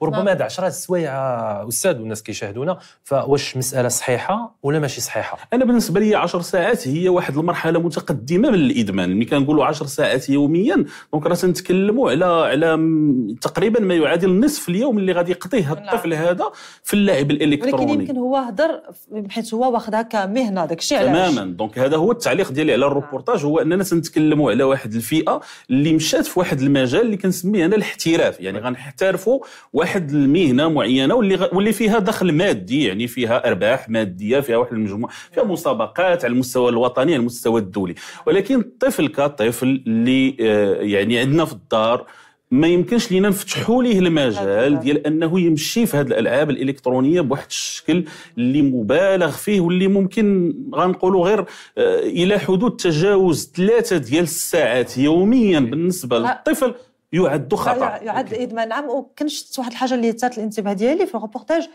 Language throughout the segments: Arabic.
وربما نعم. هذا 10 سوايع استاذ والناس كيشاهدونا فواش مساله صحيحه ولا ماشي صحيحه انا بالنسبه لي 10 ساعات هي واحد المرحله متقدمه من الادمان ملي كنقولوا 10 ساعات يوميا دونك راه تنتكلموا على على تقريبا ما يعادل نصف اليوم اللي غادي يقضيه نعم. الطفل هذا في اللعب الالكتروني ولكن يمكن هو هضر بحيث هو واخذها كمهنه داك الشيء علاش تماما دونك هذا هو التعليق ديالي على الروبورتاج هو اننا تنتكلموا على واحد الفئه اللي مشات في واحد المجال اللي كنسميه انا الاحتراف يعني غنحترفوا واحد المهنه معينه واللي واللي فيها دخل مادي يعني فيها ارباح ماديه فيها واحد المجموعه فيها مسابقات على المستوى الوطني على المستوى الدولي ولكن الطفل كطفل اللي آه، يعني عندنا في الدار ما يمكنش لينا نفتحوا ليه المجال ديال انه يمشي في هذه الالعاب الالكترونيه بواحد الشكل اللي مبالغ فيه واللي ممكن غنقولوا غير آه، الى حدود تجاوز ثلاثه ديال الساعات يوميا بالنسبه للطفل يعد خطا يعد ادمان نعم وكنشت واحد الحاجه اللي تات الانتباه ديالي في الروبورتاج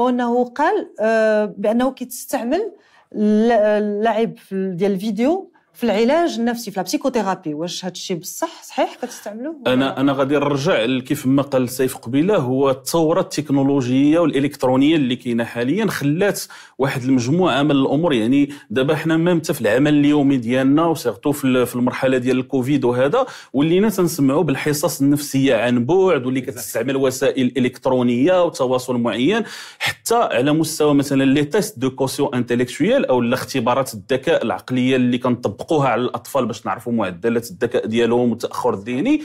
هو انه قال آه، بانه كيتستعمل آه، اللاعب ديال الفيديو في العلاج النفسي في لابسيكوثيرابي واش هذا الشيء بصح صحيح كتستعملوه انا انا غادي نرجع كيف ما قال سيف قبيله هو الثوره التكنولوجيه والالكترونيه اللي كاينه حاليا خلات واحد المجموعه من الامور يعني دابا حنا ميم حتى في العمل اليومي ديالنا وسيرتو في المرحله ديال الكوفيد وهذا ولينا تنسمعوا بالحصص النفسيه عن بعد واللي كتستعمل وسائل الكترونيه وتواصل معين حتى حتى على مستوى مثلا لي تيست دو كوسيون انتيليكتويال او الاختبارات الذكاء العقليه اللي كنطبقوها على الاطفال باش نعرفوا معدلات الذكاء ديالهم والتاخر الذهني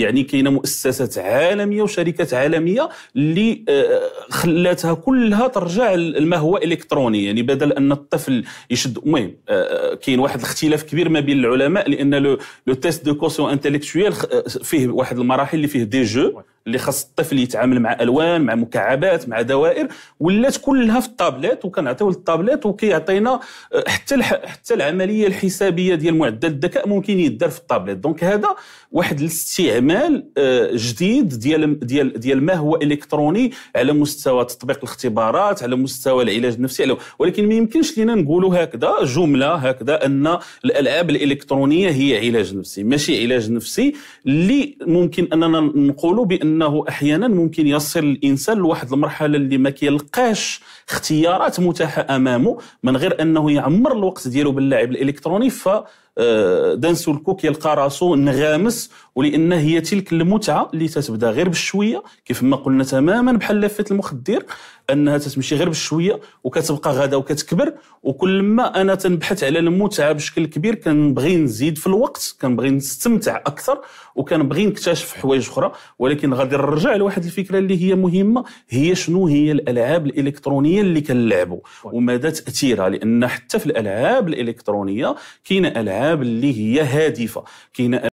يعني كاينه مؤسسات عالميه وشركات عالميه اللي آه، خلاتها كلها ترجع لما هو الكتروني يعني بدل ان الطفل يشد المهم آه، آه، كاين واحد الاختلاف كبير ما بين العلماء لان لو تيست دو كوسيون انتيليكتويال فيه واحد المراحل اللي فيه دي جو اللي خاص الطفل يتعامل مع الوان مع مكعبات مع دوائر ولات كلها في الطابلات وكنعطيو للطابلات وكيعطينا آه، حتى حتى العمليه الحسابيه ديال معدل الذكاء ممكن يدار في الطابلات دونك هذا واحد الاستعمال آه، جديد ديال ديال ديال ما هو الكتروني على مستوى تطبيق الاختبارات على مستوى العلاج النفسي ولكن ما يمكنش لينا نقولوا هكذا جمله هكذا ان الالعاب الالكترونيه هي علاج نفسي ماشي علاج نفسي اللي ممكن اننا نقولوا بان انه احيانا ممكن يصل الانسان لواحد المرحله اللي ما كيلقاش اختيارات متاحه امامه من غير انه يعمر الوقت ديالو باللعب الالكتروني ف آه، دانسو الكوك يلقى راسو نغامس ولان هي تلك المتعه اللي تتبدا غير بالشويه كيف ما قلنا تماما بحال لافه المخدر انها تتمشي غير بالشويه وكتبقى غدا وكتكبر وكل ما انا تنبحث على المتعه بشكل كبير كنبغي نزيد في الوقت كنبغي نستمتع اكثر وكنبغي نكتشف حوايج اخرى ولكن غادي نرجع لواحد الفكره اللي هي مهمه هي شنو هي الالعاب الالكترونيه اللي كنلعبوا ومدى تاثيرها لان حتى في الالعاب الالكترونيه كاينه العاب الالعاب اللي هي هادفه كاينه